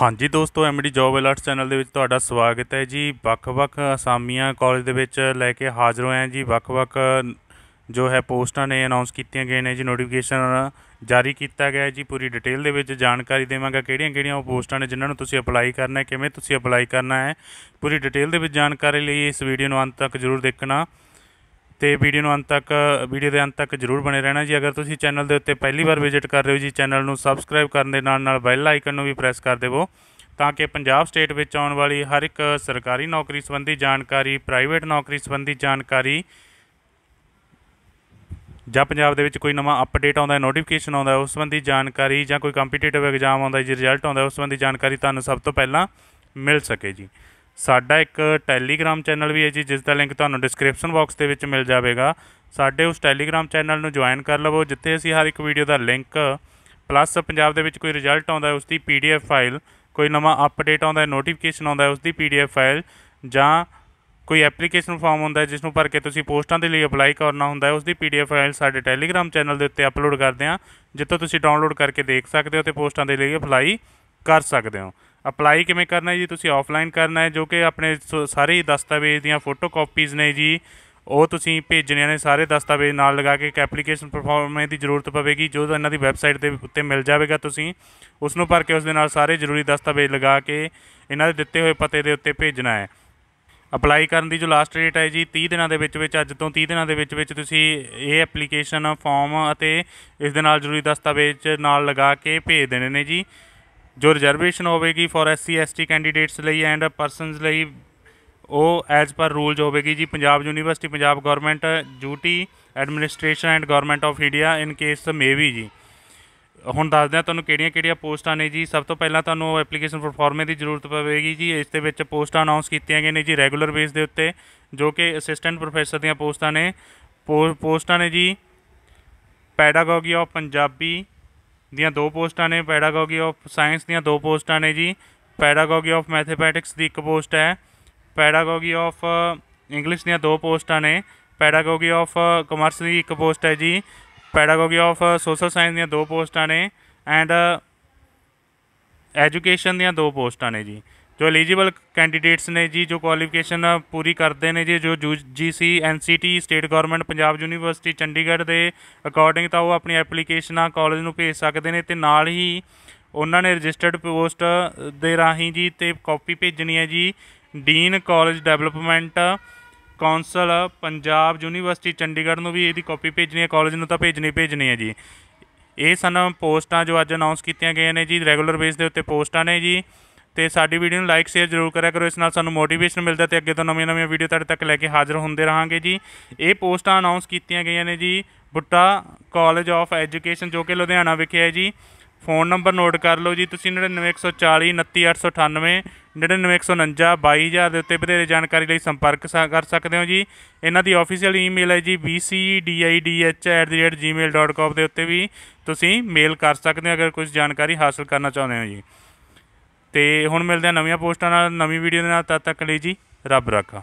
ਹਾਂਜੀ ਦੋਸਤੋ MD job alert channel ਦੇ ਵਿੱਚ ਤੁਹਾਡਾ ਸਵਾਗਤ ਹੈ ਜੀ ਵੱਖ-ਵੱਖ ਅਸਾਮੀਆਂ ਕਾਲਜ ਦੇ ਵਿੱਚ ਲੈ ਕੇ ਹਾਜ਼ਰ ਹੋਏ ਹਾਂ ਜੀ ਵੱਖ-ਵੱਖ ਜੋ ਹੈ ਪੋਸਟਾਂ ਨੇ ਅਨਾਉਂਸ ਕੀਤੀਆਂ ਗਈਆਂ ਨੇ ਜੀ ਨੋਟੀਫਿਕੇਸ਼ਨ ਜਾਰੀ ਕੀਤਾ ਗਿਆ ਹੈ ਜੀ ਪੂਰੀ ਡਿਟੇਲ ਦੇ ਵਿੱਚ ਜਾਣਕਾਰੀ ਦੇਵਾਂਗਾ ਕਿਹੜੀਆਂ-ਕਿਹੜੀਆਂ ਉਹ ਪੋਸਟਾਂ ਨੇ ਜਿਨ੍ਹਾਂ ਨੂੰ ਤੁਸੀਂ ਅਪਲਾਈ ਕਰਨਾ ਹੈ ਕਿਵੇਂ ਤੁਸੀਂ ਅਪਲਾਈ ਕਰਨਾ ਹੈ ਪੂਰੀ ਡਿਟੇਲ ਦੇ ਵਿੱਚ ਜਾਣਕਾਰੀ ਲਈ ਇਸ ਵੀਡੀਓ ਨੂੰ ਅੰਤ ਤੱਕ ਜ਼ਰੂਰ ਦੇਖਣਾ ਤੇ ਵੀਡੀਓ ਨੂੰ ਅੰਤ ਤੱਕ ਵੀਡੀਓ ਦੇ ਅੰਤ ਤੱਕ ਜ਼ਰੂਰ ਬਣੇ ਰਹਿਣਾ ਜੀ ਅਗਰ ਤੁਸੀਂ ਚੈਨਲ ਦੇ ਉੱਤੇ ਪਹਿਲੀ ਵਾਰ ਵਿਜ਼ਿਟ ਕਰ ਰਹੇ ਹੋ ਜੀ ਚੈਨਲ ਨੂੰ ਸਬਸਕ੍ਰਾਈਬ ਕਰਨ ਦੇ ਨਾਲ ਨਾਲ ਬੈਲ ਆਈਕਨ ਨੂੰ ਵੀ ਪ੍ਰੈਸ ਕਰ ਦੇਵੋ ਤਾਂ ਕਿ ਪੰਜਾਬ ਸਟੇਟ ਵਿੱਚ ਆਉਣ ਵਾਲੀ ਹਰ ਇੱਕ ਸਰਕਾਰੀ ਨੌਕਰੀ ਸੰਬੰਧੀ ਜਾਣਕਾਰੀ ਪ੍ਰਾਈਵੇਟ ਨੌਕਰੀ ਸੰਬੰਧੀ ਜਾਣਕਾਰੀ ਜਾਂ ਪੰਜਾਬ ਦੇ ਵਿੱਚ ਕੋਈ ਨਵਾਂ ਅਪਡੇਟ ਆਉਂਦਾ ਹੈ ਨੋਟੀਫਿਕੇਸ਼ਨ ਆਉਂਦਾ ਹੈ ਉਸ ਸੰਬੰਧੀ ਜਾਣਕਾਰੀ ਜਾਂ ਕੋਈ ਕੰਪੀਟੀਟਿਵ ਐਗਜ਼ਾਮ ਆਉਂਦਾ ਹੈ ਜੀ ਰਿਜ਼ਲਟ ਆਉਂਦਾ ਹੈ ਉਸ ਸੰਬੰਧੀ ਜਾਣਕਾਰੀ ਤੁਹਾਨੂੰ ਸਭ ਤੋਂ ਪਹਿਲਾਂ ਮਿਲ ਸਕੇ ਜੀ ਸਾਡਾ ਇੱਕ ਟੈਲੀਗ੍ਰam ਚੈਨਲ ਵੀ ਹੈ ਜੀ ਜਿਸ ਦਾ ਲਿੰਕ ਤੁਹਾਨੂੰ ਡਿਸਕ੍ਰਿਪਸ਼ਨ ਬਾਕਸ ਦੇ ਵਿੱਚ ਮਿਲ ਜਾਵੇਗਾ ਸਾਡੇ ਉਸ ਟੈਲੀਗ੍ਰam ਚੈਨਲ ਨੂੰ ਜੁਆਇਨ ਕਰ ਲਵੋ ਜਿੱਥੇ ਅਸੀਂ ਹਰ ਇੱਕ ਵੀਡੀਓ ਦਾ ਲਿੰਕ ਪਲੱਸ ਪੰਜਾਬ ਦੇ ਵਿੱਚ ਕੋਈ ਰਿਜ਼ਲਟ ਆਉਂਦਾ ਹੈ ਉਸ ਦੀ ਪੀਡੀਐਫ ਫਾਈਲ ਕੋਈ ਨਵਾਂ ਅਪਡੇਟ ਆਉਂਦਾ ਹੈ ਨੋਟੀਫਿਕੇਸ਼ਨ ਆਉਂਦਾ ਹੈ ਉਸ ਦੀ ਪੀਡੀਐਫ ਫਾਈਲ ਜਾਂ ਕੋਈ ਐਪਲੀਕੇਸ਼ਨ ਫਾਰਮ ਹੁੰਦਾ ਹੈ ਜਿਸ ਨੂੰ ਭਰ ਕੇ ਤੁਸੀਂ ਪੋਸਟਾਂ ਦੇ ਲਈ ਅਪਲਾਈ ਕਰਨਾ ਹੁੰਦਾ ਹੈ ਉਸ ਦੀ ਪੀਡੀਐਫ ਫਾਈਲ ਸਾਡੇ ਟੈਲੀਗ੍ਰam ਚੈਨਲ ਦੇ ਉੱਤੇ ਅਪਲੋਡ ਕਰਦੇ ਹਾਂ ਜਿੱਥੋਂ ਤੁਸੀਂ ਡਾਊਨਲੋਡ ਕਰਕੇ ਦੇਖ ਸਕਦੇ ਹੋ ਤੇ ਪੋਸਟਾਂ ਦੇ ਲਈ ਅਪਲਾਈ ਕਰ ਸਕਦੇ ਹੋ ਅਪਲਾਈ ਕਿਵੇਂ ਕਰਨਾ ਹੈ ਜੀ ਤੁਸੀਂ ਆਫਲਾਈਨ ਕਰਨਾ ਹੈ ਜੋ ਕਿ ਆਪਣੇ ਸਾਰੇ ਦਸਤਾਵੇਜ਼ ਦੀਆਂ ਫੋਟੋ ਕਾਪੀਜ਼ ਨੇ ਜੀ ਉਹ ਤੁਸੀਂ ਭੇਜਣੇ ਨੇ ਸਾਰੇ ਦਸਤਾਵੇਜ਼ ਨਾਲ ਲਗਾ ਕੇ ਇੱਕ ਐਪਲੀਕੇਸ਼ਨ ਪਰਫਾਰਮੈਂਸ ਦੀ ਜ਼ਰੂਰਤ ਪਵੇਗੀ ਜੋ ਇਹਨਾਂ ਦੀ ਵੈਬਸਾਈਟ ਦੇ ਉੱਤੇ ਮਿਲ ਜਾਵੇਗਾ ਤੁਸੀਂ ਉਸ ਨੂੰ ਭਰ ਕੇ ਉਸ ਦੇ ਨਾਲ ਸਾਰੇ ਜ਼ਰੂਰੀ ਦਸਤਾਵੇਜ਼ ਲਗਾ ਕੇ ਇਹਨਾਂ ਦੇ ਦਿੱਤੇ ਹੋਏ ਪਤੇ ਦੇ ਉੱਤੇ ਭੇਜਣਾ ਹੈ ਅਪਲਾਈ ਕਰਨ ਦੀ ਜੋ ਲਾਸਟ ਡੇਟ ਹੈ ਜੀ 30 ਦਿਨਾਂ ਦੇ ਵਿੱਚ ਵਿੱਚ ਅੱਜ ਤੋਂ 30 ਦਿਨਾਂ ਦੇ ਵਿੱਚ ਵਿੱਚ ਤੁਸੀਂ ਇਹ ਐਪਲੀਕੇਸ਼ਨ ਫਾਰਮ ਅਤੇ ਇਸ ਦੇ ਨਾਲ ਜ਼ਰੂਰੀ ਦਸਤਾਵੇਜ਼ ਨਾਲ ਲਗਾ ਕੇ ਭੇਜ ਦੇਣੇ ਨੇ ਜੀ ਜੋ ਰਿਜ਼ਰਵੇਸ਼ਨ ਹੋਵੇਗੀ ਫॉर ਐਸਸੀ ਐਸਟੀ ਕੈਂਡੀਡੇਟਸ ਲਈ ਐਂਡ ਪਰਸਨਸ ਲਈ ਉਹ ਐਜ਼ ਪਰ ਰੂਲ ਜੋ ਹੋਵੇਗੀ ਜੀ Punjab university Punjab government duty administration and government of India in case maybe ਜੀ ਹੁਣ ਦੱਸਦੇ ਆ ਤੁਹਾਨੂੰ ਕਿਹੜੀਆਂ-ਕਿਹੜੀਆਂ ਪੋਸਟਾਂ ਨੇ ਜੀ ਸਭ ਤੋਂ ਪਹਿਲਾਂ ਤੁਹਾਨੂੰ ਐਪਲੀਕੇਸ਼ਨ ਫਾਰਮੇ ਦੀ ਜ਼ਰੂਰਤ ਪਵੇਗੀ ਜੀ ਇਸ ਦੇ ਵਿੱਚ ਪੋਸਟਾਂ ਅਨਾਉਂਸ ਕੀਤੀਆਂ ਗਈਆਂ ਨੇ ਜੀ ਰੈਗੂਲਰ ਬੇਸ ਦੇ ਉੱਤੇ ਜੋ ਕਿ ਅਸਿਸਟੈਂਟ ਪ੍ਰੋਫੈਸਰ ਦੀਆਂ ਪੋਸਟਾਂ ਨੇ ਪੋਸਟਾਂ ਨੇ ਜੀ ਪੈਡਾਗੋਜੀ ਆਫ ਪੰਜਾਬੀ ਦੀਆਂ ਦੋ ਪੋਸਟਾਂ ਨੇ ਪੈਡਾਗੋਜੀ ਆਫ ਸਾਇੰਸ ਦੀਆਂ ਦੋ ਪੋਸਟਾਂ ਨੇ ਜੀ ਪੈਡਾਗੋਜੀ ਆਫ ਮੈਥਮੈਟਿਕਸ ਦੀ ਇੱਕ ਪੋਸਟ ਹੈ ਪੈਡਾਗੋਜੀ ਆਫ ਇੰਗਲਿਸ਼ ਦੀਆਂ ਦੋ ਪੋਸਟਾਂ ਨੇ ਪੈਡਾਗੋਜੀ ਆਫ ਕਮਰਸ ਦੀ ਇੱਕ ਪੋਸਟ ਹੈ ਜੀ ਪੈਡਾਗੋਜੀ ਆਫ ਸੋਸ਼ਲ ਸਾਇੰਸ ਦੀਆਂ ਦੋ ਪੋਸਟਾਂ ਨੇ ਐਂਡ ਐਜੂਕੇਸ਼ਨ ਦੀਆਂ ਦੋ ਪੋਸਟਾਂ ਨੇ ਜੀ ਜੋ ਐਲੀਜੀਬਲ ਕੈਂਡੀਡੇਟਸ ਨੇ ਜੀ ਜੋ ਕੁਆਲੀਫਿਕੇਸ਼ਨ ਪੂਰੀ ਕਰਦੇ ਨੇ ਜੀ ਜੋ GC NCT state government Punjab university Chandigarh ਦੇ ਅਕੋਰਡਿੰਗ ਤਾਂ ਉਹ ਆਪਣੀ ਐਪਲੀਕੇਸ਼ਨਾਂ ਕਾਲਜ ਨੂੰ ਭੇਜ ਸਕਦੇ ਨੇ ਤੇ ਨਾਲ ਹੀ ਉਹਨਾਂ ਨੇ ਰਜਿਸਟਰਡ ਪੋਸਟ ਦੇ ਰਾਹੀਂ ਜੀ ਤੇ ਕਾਪੀ ਭੇਜਣੀ ਹੈ ਜੀ dean college development council Punjab university Chandigarh ਨੂੰ ਵੀ ਇਹਦੀ ਕਾਪੀ ਭੇਜਣੀ ਹੈ ਕਾਲਜ ਨੂੰ ਤਾਂ ਭੇਜਣੀ ਭੇਜਣੀ ਹੈ ਜੀ ਇਹ ਸਨ ਪੋਸਟਾਂ ਜੋ ਅੱਜ ਅਨਾਉਂਸ ਕੀਤੀਆਂ ਗਈਆਂ ਨੇ ਜੀ ਰੈਗੂਲਰ ਬੇਸ ਦੇ ਉੱਤੇ ਪੋਸਟਾਂ ਨੇ ਜੀ ਤੇ ਸਾਡੀ ਵੀਡੀਓ ਨੂੰ ਲਾਈਕ ਸ਼ੇਅਰ ਜ਼ਰੂਰ ਕਰਿਆ ਕਰੋ ਇਸ ਨਾਲ ਸਾਨੂੰ ਮੋਟੀਵੇਸ਼ਨ ਮਿਲਦਾ ਤੇ ਅੱਗੇ ਤੋਂ ਨਵੀਆਂ-ਨਵੀਆਂ ਵੀਡੀਓ ਤੁਹਾਡੇ ਤੱਕ ਲੈ ਕੇ ਹਾਜ਼ਰ ਹੁੰਦੇ ਰਹਾਂਗੇ ਜੀ ਇਹ ਪੋਸਟਾਂ ਅਨਾਉਂਸ ਕੀਤੀਆਂ ਗਈਆਂ ਨੇ ਜੀ ਬੁੱਟਾ ਕਾਲਜ ਆਫ ਐਜੂਕੇਸ਼ਨ ਜੋ ਕਿ ਲੁਧਿਆਣਾ ਵਿਖੇ ਹੈ ਜੀ ਫੋਨ ਨੰਬਰ ਨੋਟ ਕਰ ਲਓ ਜੀ ਤੁਸੀਂ 99140 29898 99149 22000 ਦੇ ਉੱਤੇ ਬਧੇਰੇ ਜਾਣਕਾਰੀ ਲਈ ਸੰਪਰਕ ਕਰ ਸਕਦੇ ਹੋ ਜੀ ਇਹਨਾਂ ਦੀ ਆਫੀਸ਼ੀਅਲ ਈਮੇਲ ਹੈ ਜੀ bcdidh@gmail.com ਦੇ ਉੱਤੇ ਵੀ ਤੁਸੀਂ ਮੇਲ ਕਰ ਸਕਦੇ ਹੋ ਅਗਰ ਕੋਈ ਜਾਣਕਾਰੀ ਹਾਸਲ ਕਰਨਾ ਚਾਹੁੰਦੇ ਹੋ ਜੀ ਤੇ ਹੁਣ ਮਿਲਦੇ ਆ ਨਵੀਆਂ ਪੋਸਟਾਂ ਨਾਲ ਨਵੀਂ ਵੀਡੀਓ ਦੇ ਨਾਲ ਤਦ ਤੱਕ ਲਈ ਜੀ ਰੱਬ ਰਾਖਾ